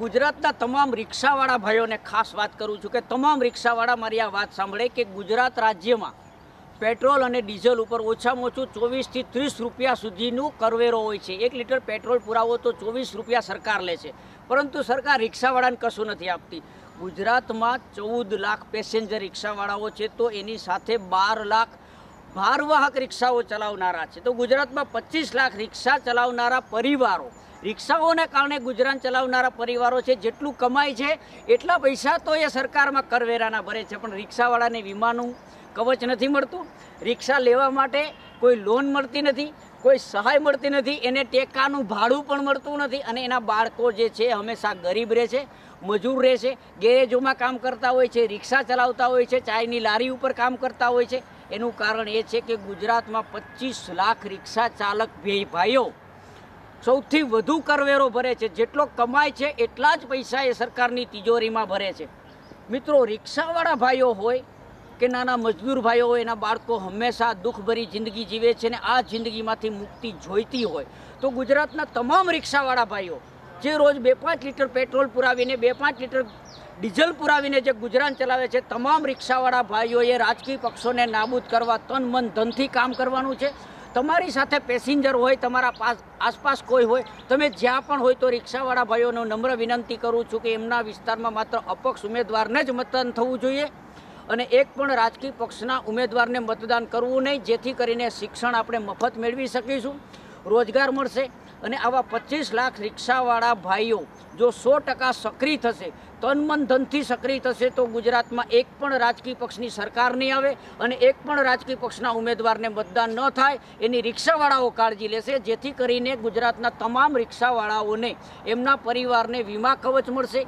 ગુજરાતના તમામ રિક્ષાવાળા ભાઈઓને ખાસ વાત કરું છું કે તમામ રિક્ષાવાળા મારી આ વાત સાંભળે કે ગુજરાત રાજ્યમાં પેટ્રોલ અને ડીઝલ ઉપર ઓછામાં ઓછું ચોવીસથી ત્રીસ રૂપિયા સુધીનું કરવેરો હોય છે એક લીટર પેટ્રોલ પુરાવો તો ચોવીસ રૂપિયા સરકાર લે છે પરંતુ સરકાર રિક્ષાવાળાને કશું નથી આપતી ગુજરાતમાં ચૌદ લાખ પેસેન્જર રિક્ષાવાળાઓ છે તો એની સાથે બાર લાખ ભારવાહક રિક્ષાઓ ચલાવનારા છે તો ગુજરાતમાં પચીસ લાખ રિક્ષા ચલાવનારા પરિવારો રિક્ષાઓને કારણે ગુજરાન ચલાવનારા પરિવારો છે જેટલું કમાય છે એટલા પૈસા તો એ સરકારમાં કરવેરાના ભરે છે પણ રિક્ષાવાળાને વીમાનું કવચ નથી મળતું રિક્ષા લેવા માટે કોઈ લોન મળતી નથી કોઈ સહાય મળતી નથી એને ટેકાનું ભાડું પણ મળતું નથી અને એના બાળકો જે છે હંમેશા ગરીબ રહે છે મજૂર રહે છે ગેરેજોમાં કામ કરતા હોય છે રિક્ષા ચલાવતા હોય છે ચાયની લારી ઉપર કામ કરતા હોય છે એનું કારણ એ છે કે ગુજરાતમાં પચીસ લાખ રિક્ષા ચાલક ભાઈઓ સૌથી વધુ કરવેરો ભરે છે જેટલો કમાય છે એટલા જ પૈસા એ સરકારની તિજોરીમાં ભરે છે મિત્રો રિક્ષાવાળા ભાઈઓ હોય કે નાના મજદૂર ભાઈઓ હોય એના બાળકો હંમેશા દુઃખભરી જિંદગી જીવે છે ને આ જિંદગીમાંથી મુક્તિ જોઈતી હોય તો ગુજરાતના તમામ રિક્ષાવાળા ભાઈઓ જે રોજ બે પાંચ લીટર પેટ્રોલ પુરાવીને બે પાંચ લીટર ડીઝલ પુરાવીને જે ગુજરાન ચલાવે છે તમામ રિક્ષાવાળા ભાઈઓએ રાજકીય પક્ષોને નાબૂદ કરવા તન મન ધનથી કામ કરવાનું છે તમારી સાથે પેસેન્જર હોય તમારા પાસ આસપાસ કોઈ હોય તમે જ્યાં પણ હોય તો રિક્ષાવાળા ભાઈઓને નમ્ર વિનંતી કરું છું કે એમના વિસ્તારમાં માત્ર અપક્ષ ઉમેદવારને જ મતદાન થવું જોઈએ અને એક પણ રાજકીય પક્ષના ઉમેદવારને મતદાન કરવું નહીં જેથી કરીને શિક્ષણ આપણે મફત મેળવી શકીશું રોજગાર મળશે અને આવા પચીસ લાખ રિક્ષાવાળા ભાઈઓ જો સો ટકા સક્રિય થશે તન મન ધનથી સક્રિય થશે તો ગુજરાતમાં એક પણ રાજકીય પક્ષની સરકાર નહીં આવે અને એક પણ રાજકીય પક્ષના ઉમેદવારને મતદાન ન થાય એની રિક્ષાવાળાઓ કાળજી લેશે જેથી કરીને ગુજરાતના તમામ રિક્ષાવાળાઓને એમના પરિવારને વીમા કવચ મળશે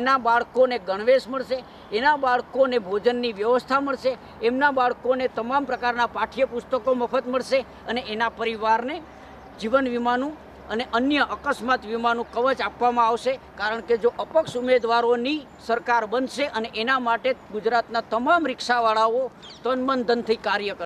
એના બાળકોને ગણવેશ મળશે એના બાળકોને ભોજનની વ્યવસ્થા મળશે એમના બાળકોને તમામ પ્રકારના પાઠ્યપુસ્તકો મફત મળશે અને એના પરિવારને જીવન વીમાનું અને અન્ય અકસ્માત વીમાનું કવચ આપવામાં આવશે કારણ કે જો અપક્ષ ઉમેદવારોની સરકાર બનશે અને એના માટે ગુજરાતના તમામ રિક્ષાવાળાઓ તન મન ધનથી કાર્ય કરશે